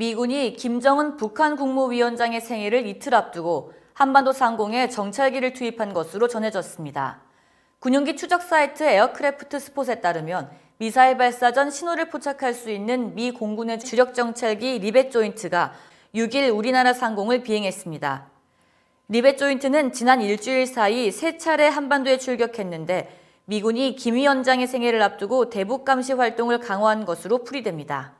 미군이 김정은 북한 국무위원장의 생일을 이틀 앞두고 한반도 상공에 정찰기를 투입한 것으로 전해졌습니다. 군용기 추적 사이트 에어크래프트 스폿에 따르면 미사일 발사 전 신호를 포착할 수 있는 미 공군의 주력 정찰기 리벳 조인트가 6일 우리나라 상공을 비행했습니다. 리벳 조인트는 지난 일주일 사이 세 차례 한반도에 출격했는데 미군이 김 위원장의 생일을 앞두고 대북 감시 활동을 강화한 것으로 풀이됩니다.